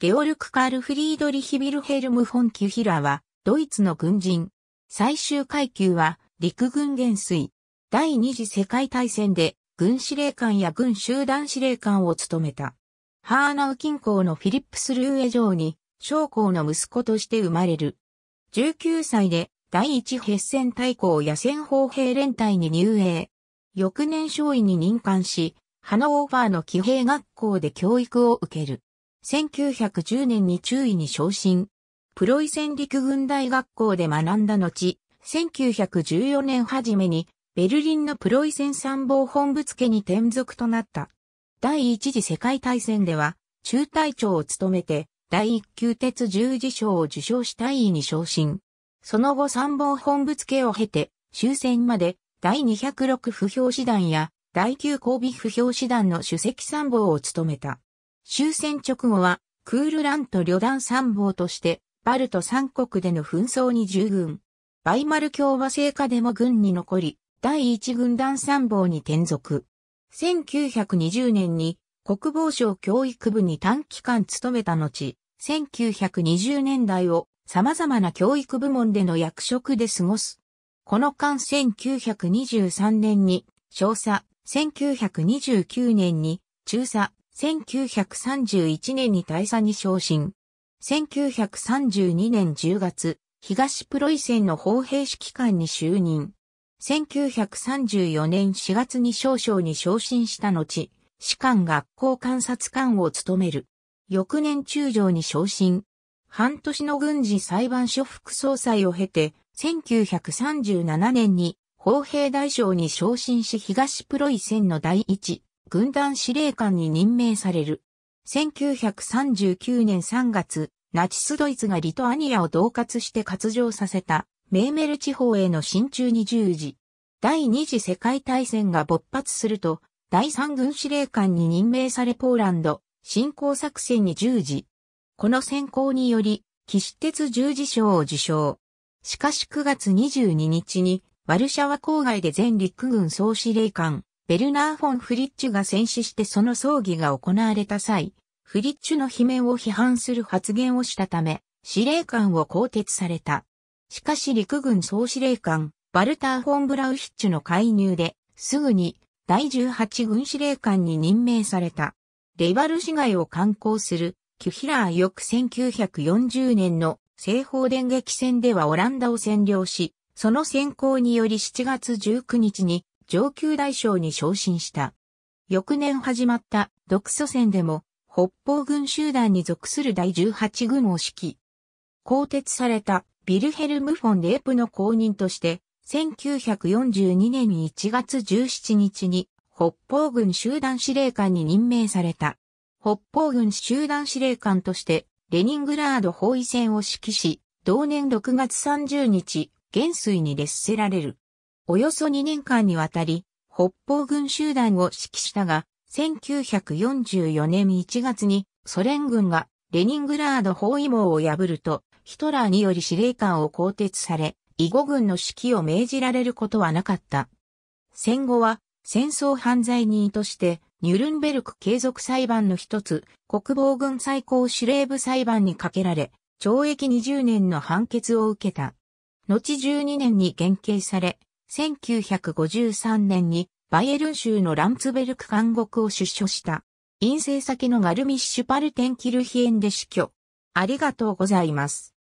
ゲオルク・カール・フリードリヒ・ビルヘルム・フォン・キュヒラは、ドイツの軍人。最終階級は、陸軍元帥。第二次世界大戦で、軍司令官や軍集団司令官を務めた。ハーナウ近郊のフィリップスルーエ城に、将校の息子として生まれる。19歳で、第一ヘッセン大公野戦砲兵連隊に入営。翌年少尉に任官し、ハノーバーの騎兵学校で教育を受ける。1910年に中尉に昇進。プロイセン陸軍大学校で学んだ後、1914年初めにベルリンのプロイセン参謀本部付に転属となった。第一次世界大戦では中隊長を務めて第一級鉄十字章を受賞した尉に昇進。その後参謀本部付を経て終戦まで第206不評師団や第9交尾不評師団の主席参謀を務めた。終戦直後は、クールラント旅団参謀として、バルト三国での紛争に従軍。バイマル共和制下でも軍に残り、第一軍団参謀に転属。1920年に国防省教育部に短期間勤めた後、1920年代を様々な教育部門での役職で過ごす。この間1923年に少佐、1929年に中佐、1931年に大佐に昇進。1932年10月、東プロイセンの砲兵指揮官に就任。1934年4月に少将に昇進した後、士官学校観察官を務める。翌年中将に昇進。半年の軍事裁判所副総裁を経て、1937年に砲兵大将に昇進し東プロイセンの第一軍団司令官に任命される。1939年3月、ナチスドイツがリトアニアを同轄して割譲させたメーメル地方への進駐に従事。第二次世界大戦が勃発すると、第三軍司令官に任命されポーランド侵攻作戦に従事。この選考により、岸鉄十字章を受賞。しかし9月22日に、ワルシャワ郊外で全陸軍総司令官、ベルナー・フォン・フリッチュが戦死してその葬儀が行われた際、フリッチュの罷免を批判する発言をしたため、司令官を更迭された。しかし陸軍総司令官、バルター・フォン・ブラウヒッチュの介入で、すぐに第18軍司令官に任命された。レイバル市街を観光する、キュヒラー翌1940年の西方電撃戦ではオランダを占領し、その先行により7月19日に上級大将に昇進した。翌年始まった独祖戦でも北方軍集団に属する第18軍を指揮。更迭されたビルヘルム・フォン・レープの後任として、1942年1月17日に北方軍集団司令官に任命された。北方軍集団司令官としてレニングラード包囲戦を指揮し、同年6月30日、元帥に列せられる。およそ2年間にわたり、北方軍集団を指揮したが、1944年1月にソ連軍がレニングラード包囲網を破ると、ヒトラーにより司令官を更迭され、囲碁軍の指揮を命じられることはなかった。戦後は戦争犯罪人としてニュルンベルク継続裁判の一つ、国防軍最高司令部裁判にかけられ、懲役20年の判決を受けた。後12年に減刑され、1953年にバイエルン州のランツベルク監獄を出所した。陰性先のガルミッシュパルテンキルヒエンで死去。ありがとうございます。